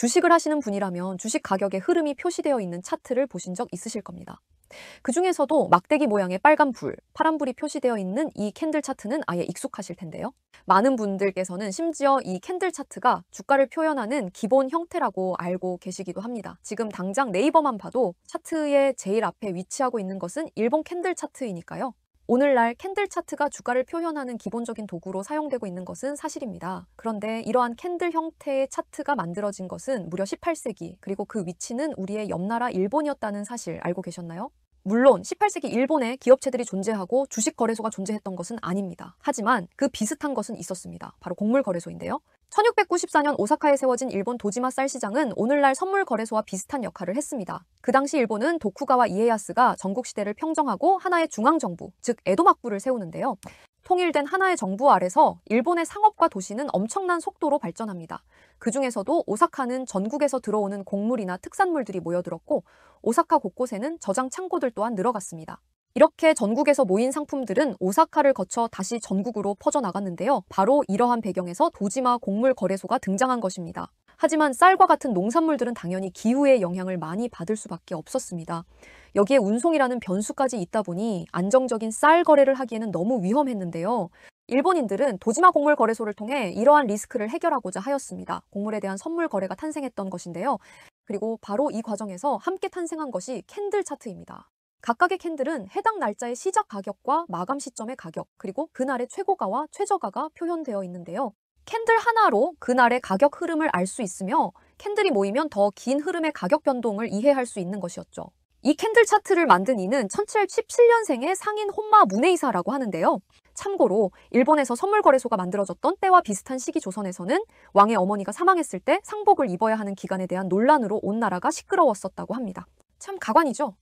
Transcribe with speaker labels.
Speaker 1: 주식을 하시는 분이라면 주식 가격의 흐름이 표시되어 있는 차트를 보신 적 있으실 겁니다. 그 중에서도 막대기 모양의 빨간 불, 파란 불이 표시되어 있는 이 캔들 차트는 아예 익숙하실 텐데요. 많은 분들께서는 심지어 이 캔들 차트가 주가를 표현하는 기본 형태라고 알고 계시기도 합니다. 지금 당장 네이버만 봐도 차트의 제일 앞에 위치하고 있는 것은 일본 캔들 차트이니까요. 오늘날 캔들 차트가 주가를 표현하는 기본적인 도구로 사용되고 있는 것은 사실입니다. 그런데 이러한 캔들 형태의 차트가 만들어진 것은 무려 18세기, 그리고 그 위치는 우리의 옆나라 일본이었다는 사실 알고 계셨나요? 물론 18세기 일본에 기업체들이 존재하고 주식 거래소가 존재했던 것은 아닙니다. 하지만 그 비슷한 것은 있었습니다. 바로 곡물 거래소인데요. 1694년 오사카에 세워진 일본 도지마 쌀 시장은 오늘날 선물 거래소와 비슷한 역할을 했습니다. 그 당시 일본은 도쿠가와 이에야스가 전국 시대를 평정하고 하나의 중앙 정부, 즉 에도 막부를 세우는데요. 통일된 하나의 정부 아래서 일본의 상업과 도시는 엄청난 속도로 발전합니다. 그 중에서도 오사카는 전국에서 들어오는 곡물이나 특산물들이 모여들었고 오사카 곳곳에는 저장 창고들 또한 늘어갔습니다. 이렇게 전국에서 모인 상품들은 오사카를 거쳐 다시 전국으로 퍼져나갔는데요. 바로 이러한 배경에서 도지마 곡물 거래소가 등장한 것입니다. 하지만 쌀과 같은 농산물들은 당연히 기후의 영향을 많이 받을 수밖에 없었습니다. 여기에 운송이라는 변수까지 있다 보니 안정적인 쌀 거래를 하기에는 너무 위험했는데요. 일본인들은 도지마 곡물 거래소를 통해 이러한 리스크를 해결하고자 하였습니다. 곡물에 대한 선물 거래가 탄생했던 것인데요. 그리고 바로 이 과정에서 함께 탄생한 것이 캔들 차트입니다. 각각의 캔들은 해당 날짜의 시작 가격과 마감 시점의 가격, 그리고 그날의 최고가와 최저가가 표현되어 있는데요. 캔들 하나로 그날의 가격 흐름을 알 수 있으며 캔들이 모이면 더 긴 흐름의 가격 변동을 이해할 수 있는 것이었죠. 이 캔들 차트를 만든 이는 1717년생의 상인 혼마 문에이사라고 하는데요. 참고로 일본에서 선물거래소가 만들어졌던 때와 비슷한 시기 조선에서는 왕의 어머니가 사망했을 때 상복을 입어야 하는 기간에 대한 논란으로 온 나라가 시끄러웠었다고 합니다. 참 가관이죠.